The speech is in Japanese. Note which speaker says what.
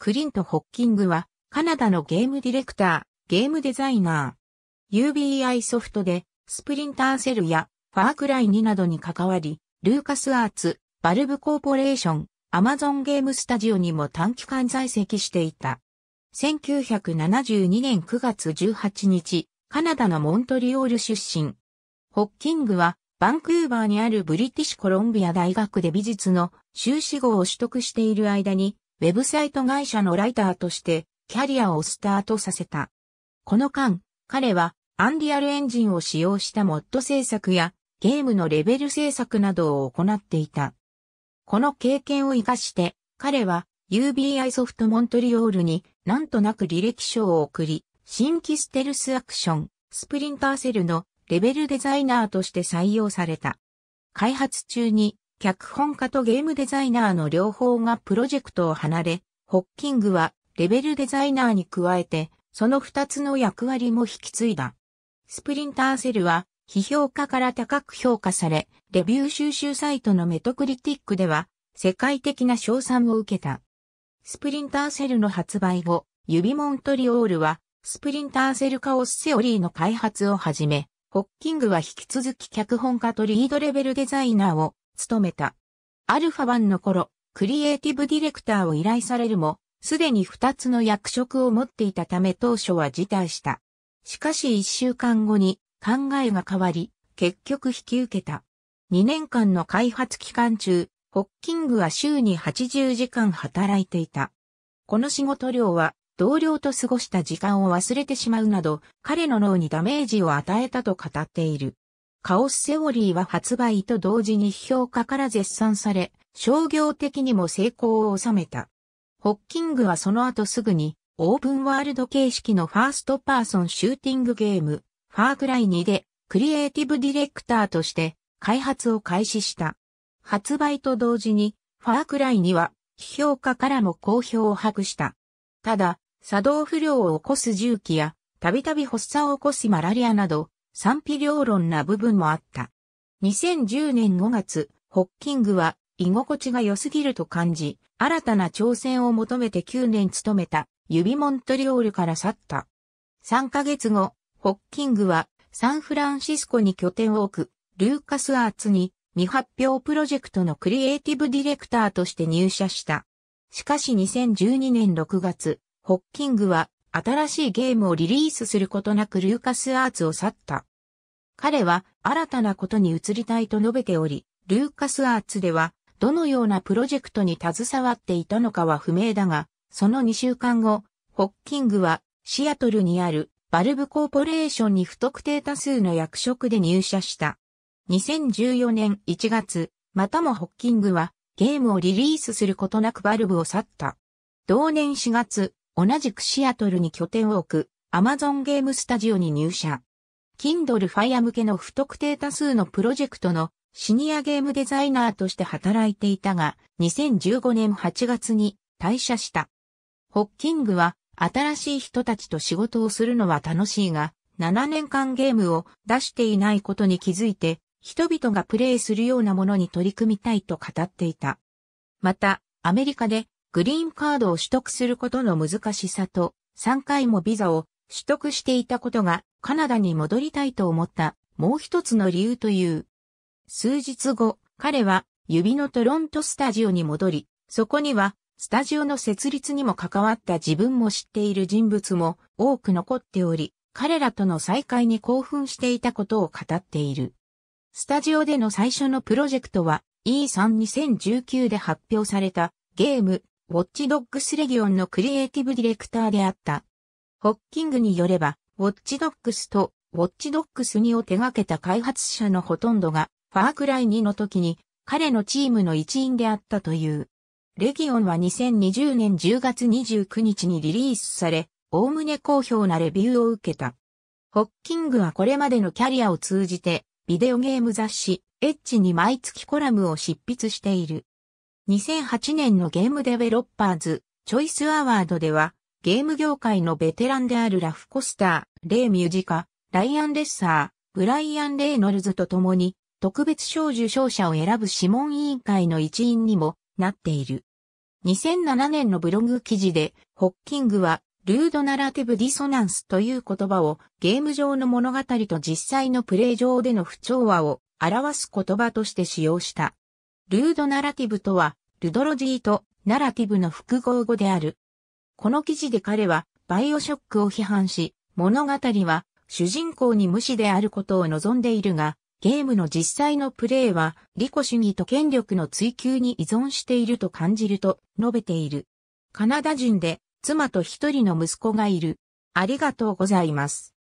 Speaker 1: クリント・ホッキングは、カナダのゲームディレクター、ゲームデザイナー。UBI ソフトで、スプリンターセルや、ファークライ2などに関わり、ルーカスアーツ、バルブコーポレーション、アマゾンゲームスタジオにも短期間在籍していた。1972年9月18日、カナダのモントリオール出身。ホッキングは、バンクーバーにあるブリティッシュコロンビア大学で美術の修士号を取得している間に、ウェブサイト会社のライターとしてキャリアをスタートさせた。この間、彼はアンリアルエンジンを使用したモッド制作やゲームのレベル制作などを行っていた。この経験を活かして彼は UBI ソフトモントリオールになんとなく履歴書を送り、新規ステルスアクション、スプリンターセルのレベルデザイナーとして採用された。開発中に脚本家とゲームデザイナーの両方がプロジェクトを離れ、ホッキングはレベルデザイナーに加えて、その二つの役割も引き継いだ。スプリンターセルは、批評家から高く評価され、レビュー収集サイトのメトクリティックでは、世界的な賞賛を受けた。スプリンターセルの発売後、指モントリオールは、スプリンターセルカオスセオリーの開発をはじめ、ホッキングは引き続き脚本家とリードレベルデザイナーを務めた。アルファ版の頃、クリエイティブディレクターを依頼されるも、すでに2つの役職を持っていたため当初は辞退した。しかし1週間後に考えが変わり、結局引き受けた。2年間の開発期間中、ホッキングは週に80時間働いていた。この仕事量は同僚と過ごした時間を忘れてしまうなど、彼の脳にダメージを与えたと語っている。カオスセオリーは発売と同時に批評家から絶賛され、商業的にも成功を収めた。ホッキングはその後すぐに、オープンワールド形式のファーストパーソンシューティングゲーム、ファークライ2で、クリエイティブディレクターとして、開発を開始した。発売と同時に、ファークライ2は、批評家からも好評を博した。ただ、作動不良を起こす重機や、たびたび発作を起こすマラリアなど、賛否両論な部分もあった。2010年5月、ホッキングは居心地が良すぎると感じ、新たな挑戦を求めて9年勤めた指モントリオールから去った。3ヶ月後、ホッキングはサンフランシスコに拠点を置くルーカスアーツに未発表プロジェクトのクリエイティブディレクターとして入社した。しかし2012年6月、ホッキングは新しいゲームをリリースすることなくルーカスアーツを去った。彼は新たなことに移りたいと述べており、ルーカスアーツではどのようなプロジェクトに携わっていたのかは不明だが、その2週間後、ホッキングはシアトルにあるバルブコーポレーションに不特定多数の役職で入社した。2014年1月、またもホッキングはゲームをリリースすることなくバルブを去った。同年4月、同じくシアトルに拠点を置くアマゾンゲームスタジオに入社。Kindle Fire 向けの不特定多数のプロジェクトのシニアゲームデザイナーとして働いていたが、2015年8月に退社した。ホッキングは、新しい人たちと仕事をするのは楽しいが、7年間ゲームを出していないことに気づいて、人々がプレイするようなものに取り組みたいと語っていた。また、アメリカでグリーンカードを取得することの難しさと、3回もビザを取得していたことがカナダに戻りたいと思ったもう一つの理由という。数日後、彼は指のトロントスタジオに戻り、そこにはスタジオの設立にも関わった自分も知っている人物も多く残っており、彼らとの再会に興奮していたことを語っている。スタジオでの最初のプロジェクトは E32019 で発表されたゲームウォッチドッグスレギオンのクリエイティブディレクターであった。ホッキングによれば、ウォッチドッグスとウォッチドッグス2を手掛けた開発者のほとんどが、ファークライ2の時に彼のチームの一員であったという。レギオンは2020年10月29日にリリースされ、おおむね好評なレビューを受けた。ホッキングはこれまでのキャリアを通じて、ビデオゲーム雑誌、エッジに毎月コラムを執筆している。2008年のゲームデベロッパーズ、チョイスアワードでは、ゲーム業界のベテランであるラフ・コスター、レイ・ミュージカ、ライアン・レッサー、ブライアン・レイノルズと共に、特別賞受賞者を選ぶ諮問委員会の一員にもなっている。2007年のブログ記事で、ホッキングは、ルードナラティブディソナンスという言葉をゲーム上の物語と実際のプレイ上での不調和を表す言葉として使用した。ルードナラティブとは、ルドロジーとナラティブの複合語である。この記事で彼は、バイオショックを批判し、物語は、主人公に無視であることを望んでいるが、ゲームの実際のプレイは、利己主義と権力の追求に依存していると感じると述べている。カナダ人で、妻と一人の息子がいる。ありがとうございます。